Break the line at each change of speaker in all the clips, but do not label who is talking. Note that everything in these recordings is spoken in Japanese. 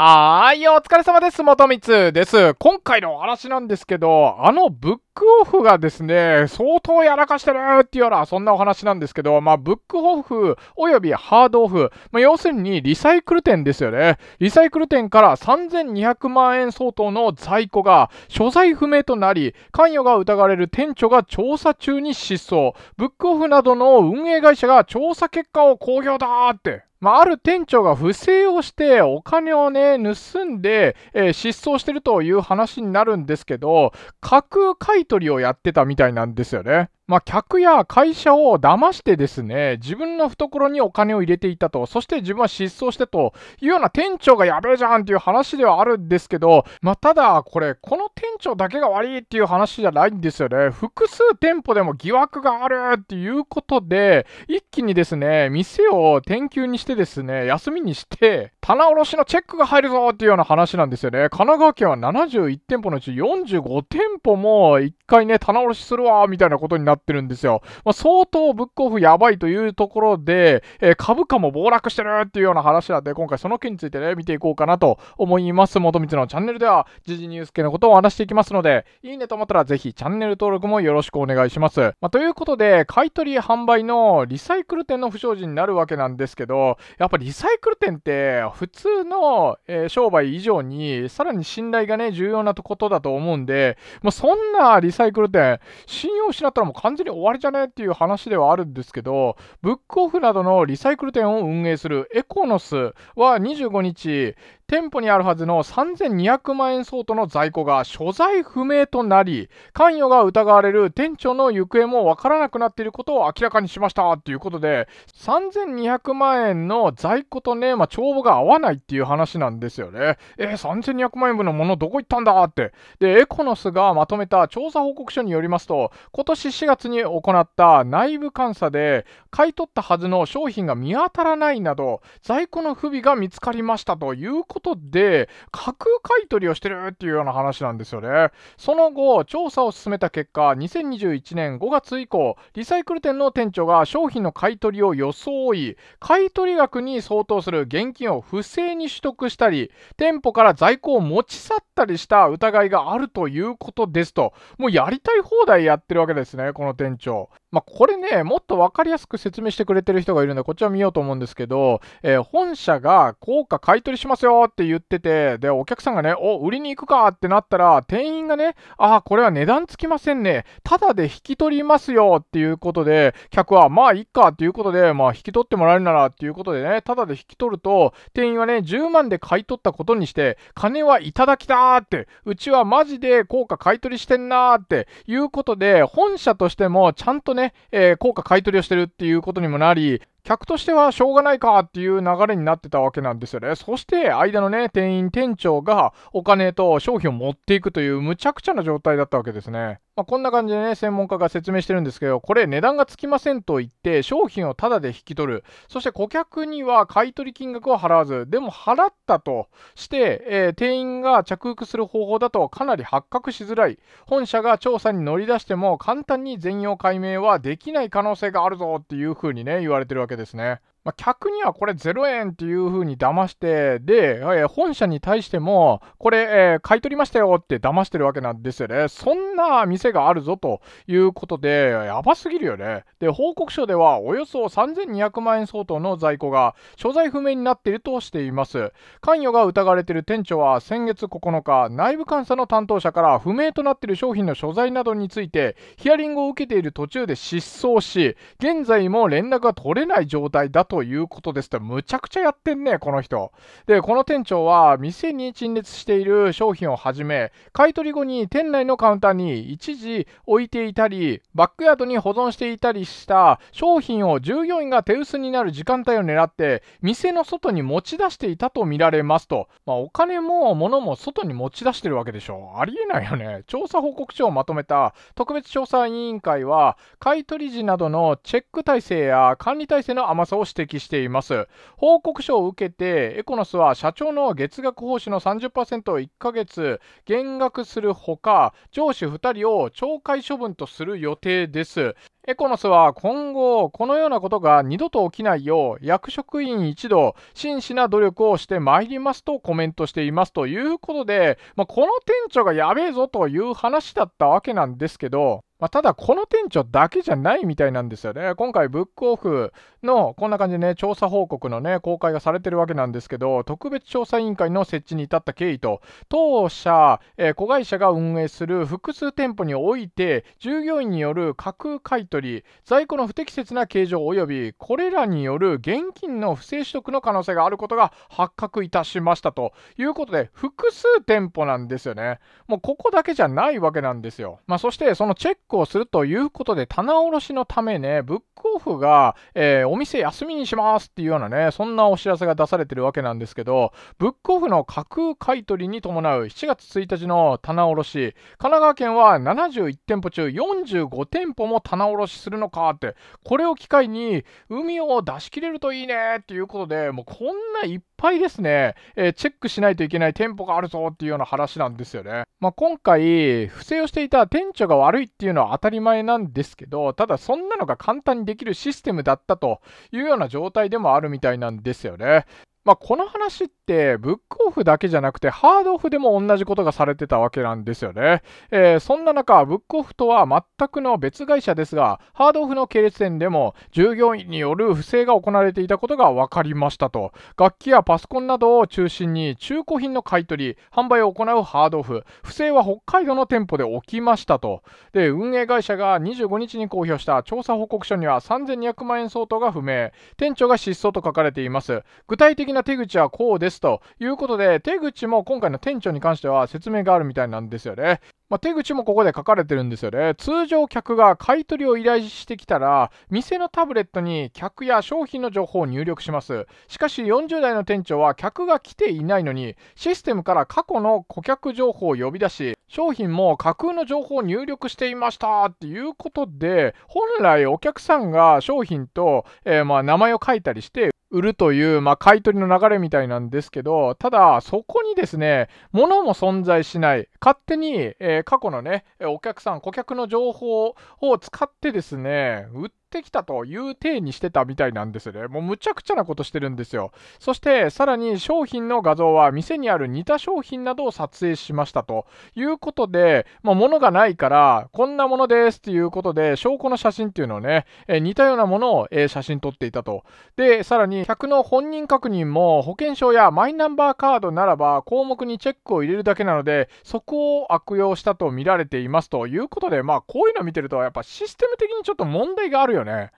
はーい、お疲れ様です。元光です。今回のお話なんですけど、あのブクオフがですね、相当やらかしてるっていうような、そんなお話なんですけど、まあ、ブックオフおよびハードオフ、まあ、要するにリサイクル店ですよね。リサイクル店から3200万円相当の在庫が所在不明となり、関与が疑われる店長が調査中に失踪。ブックオフなどの運営会社が調査結果を公表だって。まあ、ある店長が不正をしてお金をね、盗んで、えー、失踪してるという話になるんですけど、架空回取りをやってたみたいなんですよね。まあ、客や会社を騙してですね、自分の懐にお金を入れていたと、そして自分は失踪してというような店長がやべえじゃんっていう話ではあるんですけど、まあ、ただ、これ、この店長だけが悪いっていう話じゃないんですよね。複数店舗でも疑惑があるっていうことで、一気にですね、店を転休にしてですね、休みにして、棚卸しのチェックが入るぞっていうような話なんですよね。神奈川県は71店舗のうち45店舗も1回ね、棚卸しするわみたいなことになってるんですよ。まあ、相当ブックオフやばいというところで、えー、株価も暴落してるっていうような話なんで、今回その件についてね、見ていこうかなと思います。元光のチャンネルでは、時事ニュース系のことをお話してきますので、いいねと思ったらぜひチャンネル登録もよろしくお願いします。まあ、ということで、買取販売のリサイクル店の不祥事になるわけなんですけど、やっぱリサイクル店って普通の、えー、商売以上に、さらに信頼がね、重要なことだと思うんで、まそんなリサイクル店、信用失ったらもう完全に終わりじゃねっていう話ではあるんですけど、ブックオフなどのリサイクル店を運営するエコノスは25日、店舗にあるはずの3200万円相当の在庫が所在不明となり、関与が疑われる店長の行方もわからなくなっていることを明らかにしましたということで、3200万円の在庫とね、まあ、帳簿が合わないっていう話なんですよね。えー、3200万円分のものどこ行ったんだって。で、エコノスがまとめた調査報告書によりますと、今年4月に行った内部監査で、買い取ったはずの商品が見当たらないなど、在庫の不備が見つかりましたということことで、架空買取をしてるっていうような話なんですよね。その後、調査を進めた結果、2021年5月以降、リサイクル店の店長が商品の買い取りを装い、買取額に相当する現金を不正に取得したり、店舗から在庫を持ち去ったりした疑いがあるということですと、もうやりたい放題やってるわけですね、この店長。まあ、これね、もっと分かりやすく説明してくれてる人がいるんで、こっちは見ようと思うんですけど、えー、本社が効果買い取りしますよって言ってて、で、お客さんがね、お、売りに行くかってなったら、店員がね、ああ、これは値段つきませんね。ただで引き取りますよっていうことで、客は、まあ、いっかっていうことで、まあ、引き取ってもらえるならっていうことでね、ただで引き取ると、店員はね、10万で買い取ったことにして、金はいただきだーって、うちはマジで効果買い取りしてんなーっていうことで、本社としてもちゃんとね、ね、えー、効果買い取りをしてるっていうことにもなり、客としてはしょうがないかっていう流れになってたわけなんですよね。そして間のね、店員、店長がお金と商品を持っていくというむちゃくちゃな状態だったわけですね。まあ、こんな感じでね、専門家が説明してるんですけど、これ値段がつきませんと言って、商品をタダで引き取る。そして顧客には買取金額を払わず、でも払ったとして、えー、店員が着服する方法だとかなり発覚しづらい。本社が調査に乗り出しても簡単に全容解明はできない可能性があるぞっていうふうにね、言われてるわけです。ですね。まあ、客にはこれ0円っていう風に騙して、で、えー、本社に対しても、これ、えー、買い取りましたよって騙してるわけなんですよね。そんな店があるぞということで、やばすぎるよね。で、報告書ではおよそ3200万円相当の在庫が所在不明になっているとしています。関与が疑われている店長は先月9日、内部監査の担当者から不明となっている商品の所在などについて、ヒアリングを受けている途中で失踪し、現在も連絡が取れない状態だとということですと、むちゃくちゃやってんね、この人。で、この店長は店に陳列している商品をはじめ、買い取り後に店内のカウンターに一時置いていたり、バックヤードに保存していたりした商品を従業員が手薄になる時間帯を狙って、店の外に持ち出していたと見られますと。まあ、お金も物も外に持ち出してるわけでしょ。ありえないよね。調査報告書をまとめた特別調査委員会は、買取時などのチェック体制や管理体制の甘さを指摘しています。報告書を受けて、エコノスは社長の月額報酬の30%を1ヶ月減額するほか、上司2人を懲戒処分とする予定です。エコノスは今後、このようなことが二度と起きないよう、役職員一同、真摯な努力をしてまいりますとコメントしていますということで、まあ、この店長がやべえぞという話だったわけなんですけど、まあ、ただ、この店長だけじゃないみたいなんですよね。今回、ブックオフのこんな感じでね、調査報告のね、公開がされてるわけなんですけど、特別調査委員会の設置に至った経緯と、当社、えー、子会社が運営する複数店舗において、従業員による架空買取、在庫の不適切な形状及び、これらによる現金の不正取得の可能性があることが発覚いたしましたということで、複数店舗なんですよね。もうここだけじゃないわけなんですよ。まあ、そして、そのチェッククをするということで、棚卸しのためね、ブックオフが、えー、お店休みにしますっていうようなね、そんなお知らせが出されてるわけなんですけど、ブックオフの架空買取に伴う7月1日の棚卸し、神奈川県は71店舗中45店舗も棚卸しするのかって、これを機会に海を出し切れるといいねっていうことで、もうこんな一ぱいですね、えー、チェックしないといけない店舗があるぞっていうような話なんですよね。まあ、今回、不正をしていた店長が悪いっていうのは当たり前なんですけど、ただそんなのが簡単にできるシステムだったというような状態でもあるみたいなんですよね。まあ、この話ってブックオフだけじゃなくてハードオフでも同じことがされてたわけなんですよね、えー、そんな中ブックオフとは全くの別会社ですがハードオフの系列店でも従業員による不正が行われていたことが分かりましたと楽器やパソコンなどを中心に中古品の買い取り販売を行うハードオフ不正は北海道の店舗で起きましたとで運営会社が25日に公表した調査報告書には3200万円相当が不明店長が失踪と書かれています具体的な手口はこうですということで、手口も今回の店長に関しては説明があるみたいなんですよね。まあ、手口もここで書かれてるんですよね。通常客が買い取りを依頼してきたら、店のタブレットに客や商品の情報を入力します。しかし40代の店長は客が来ていないのに、システムから過去の顧客情報を呼び出し、商品も架空の情報を入力していましたっていうことで、本来お客さんが商品と、えー、まあ名前を書いたりして売るという、まあ、買い取りの流れみたいなんですけど、ただ、そこにですね、物も存在しない、勝手に、えー、過去のね、お客さん、顧客の情報を使ってですね、売っってきたという体にしてたみたいなんですね。もうむちゃくちゃなことしてるんですよ。そして、さらに商品の画像は店にある似た商品などを撮影しましたということで、まあ、物がないから、こんなものですということで、証拠の写真っていうのをね、え似たようなものを、え写真撮っていたと。で、さらに、客の本人確認も保険証やマイナンバーカードならば項目にチェックを入れるだけなので、そこを悪用したと見られていますということで、まあ、こういうの見てると、やっぱシステム的にちょっと問題があるよよね。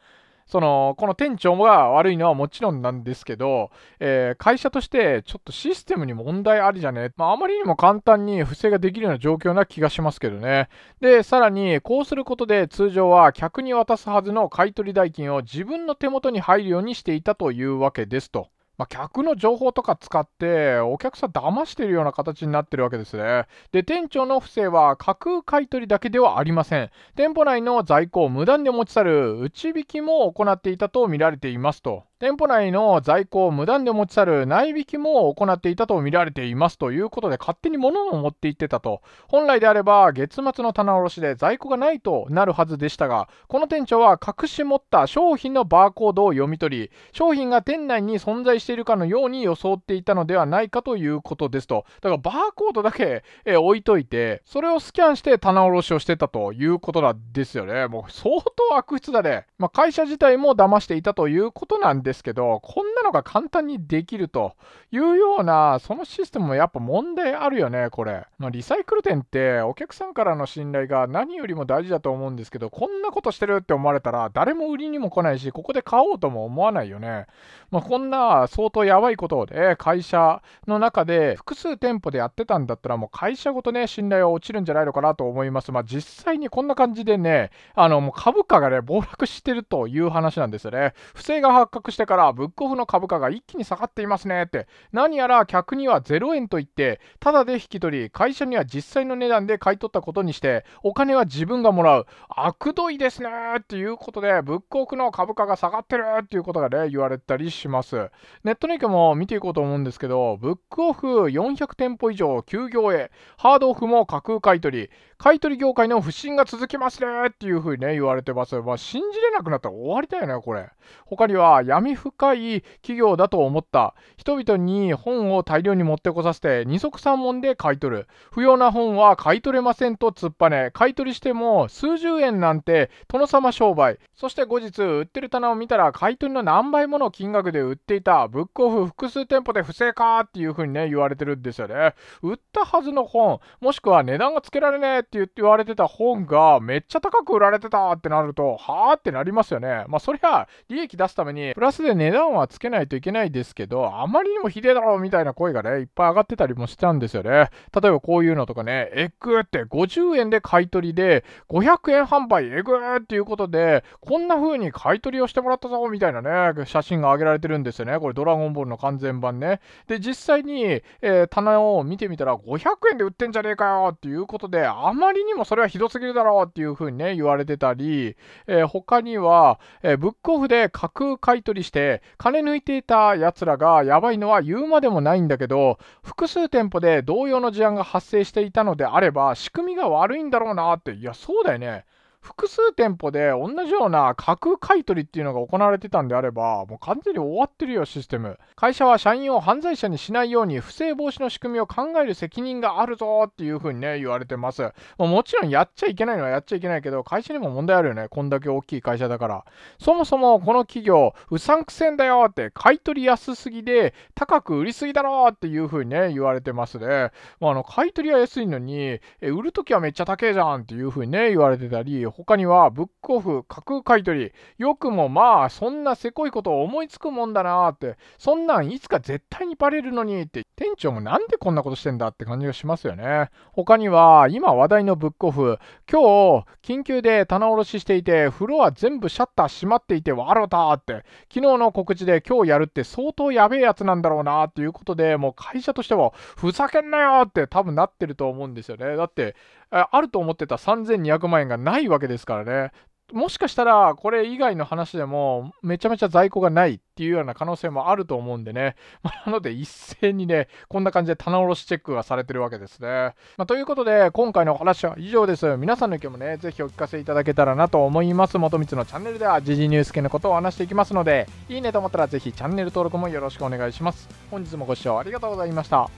そのこの店長が悪いのはもちろんなんですけど、えー、会社としてちょっとシステムに問題ありじゃね、まあ、あまりにも簡単に不正ができるような状況な気がしますけどね。で、さらにこうすることで通常は客に渡すはずの買取代金を自分の手元に入るようにしていたというわけですと。まあ、客の情報とか使って、お客さん騙してるような形になってるわけですね。で、店長の不正は架空買取だけではありません。店舗内の在庫を無断で持ち去る内引きも行っていたと見られていますと。店舗内の在庫を無断で持ち去る内引きも行っていたと見られていますということで勝手に物を持って行ってたと本来であれば月末の棚卸しで在庫がないとなるはずでしたがこの店長は隠し持った商品のバーコードを読み取り商品が店内に存在しているかのように装っていたのではないかということですとだからバーコードだけ、え置いといてそれをスキャンして棚卸しをしてたということなんですよねもう相当悪質だね、まあ、会社自体も騙していたということなんですですけど、こんななのが簡単にできるというような、そのシステムもやっぱ問題あるよね、これ。まあ、リサイクル店ってお客さんからの信頼が何よりも大事だと思うんですけど、こんなことしてるって思われたら誰も売りにも来ないし、ここで買おうとも思わないよね。まあ、こんな相当やばいことで会社の中で複数店舗でやってたんだったらもう会社ごとね、信頼は落ちるんじゃないのかなと思います。まあ、実際にこんな感じでね、あの、もう株価がね、暴落してるという話なんですよね。不正が発覚してからブックオフの株価が一気に下がっていますねって、何やら客には0円と言って、ただで引き取り、会社には実際の値段で買い取ったことにして、お金は自分がもらう、悪どいですねっていうことで、ブックオフの株価が下がってるっていうことがね、言われたりします。ネットニーも見ていこうと思うんですけど、ブックオフ400店舗以上休業へ、ハードオフも架空買い取り、買取業界の不振が続きますねっていう風にね、言われてます。まあ、信じれなくなったら終わりだよね、これ。他には、闇深い企業だと思った。人々に本を大量に持ってこさせて、二足三文で買い取る。不要な本は買い取れませんと突っぱね。買い取りしても数十円なんて、殿様商売。そして後日、売ってる棚を見たら、買い取りの何倍もの金額で売っていた。ブックオフ複数店舗で不正かっていう風にね、言われてるんですよね。売ったはずの本、もしくは値段がつけられねえって言われてた本がめっちゃ高く売られてたってなると、はあってなりますよね。まあそりゃ利益出すためにプラスで値段はつけないといけないですけど、あまりにもひでえだろみたいな声がね、いっぱい上がってたりもしたんですよね。例えばこういうのとかね、えぐって50円で買い取りで、500円販売えぐっていうことで、こんな風に買い取りをしてもらったぞみたいなね、写真が上げられてるんですよね。これドラゴンボールの完全版ね。で、実際に、えー、棚を見てみたら500円で売ってんじゃねえかよっていうことで、あんまりにもそれはひどすぎるだろうっていうふうにね、言われてたり、えー、他には、えー、ブックオフで架空買い取りして、金抜いていた奴らがやばいのは言うまでもないんだけど、複数店舗で同様の事案が発生していたのであれば、仕組みが悪いんだろうなって、いや、そうだよね。複数店舗で同じような架空買取っていうのが行われてたんであれば、もう完全に終わってるよ、システム。会社は社員を犯罪者にしないように不正防止の仕組みを考える責任があるぞっていうふうにね、言われてます。ももちろんやっちゃいけないのはやっちゃいけないけど、会社にも問題あるよね。こんだけ大きい会社だから。そもそもこの企業、うさんくせんだよって、買取安すぎで、高く売りすぎだろっていうふうにね、言われてますね。まあ、あの、買取は安いのに、え売るときはめっちゃ高えじゃんっていうふうにね、言われてたり、他にはブックオフ、架空買取、よくもまあそんなせこいことを思いつくもんだなーって、そんなんいつか絶対にバレるのにって、店長もなんでこんなことしてんだって感じがしますよね。他には今話題のブックオフ、今日緊急で棚卸ししていて、フロア全部シャッター閉まっていて笑うたって、昨日の告知で今日やるって相当やべえやつなんだろうなーっていうことで、もう会社としてはふざけんなよって多分なってると思うんですよね。だってあると思ってた3200万円がないわけですからね。もしかしたら、これ以外の話でも、めちゃめちゃ在庫がないっていうような可能性もあると思うんでね。まあ、なので、一斉にね、こんな感じで棚卸しチェックがされてるわけですね。まあ、ということで、今回のお話は以上です。皆さんの意見もね、ぜひお聞かせいただけたらなと思います。元光のチャンネルでは、時事ニュース系のことを話していきますので、いいねと思ったら、ぜひチャンネル登録もよろしくお願いします。本日もご視聴ありがとうございました。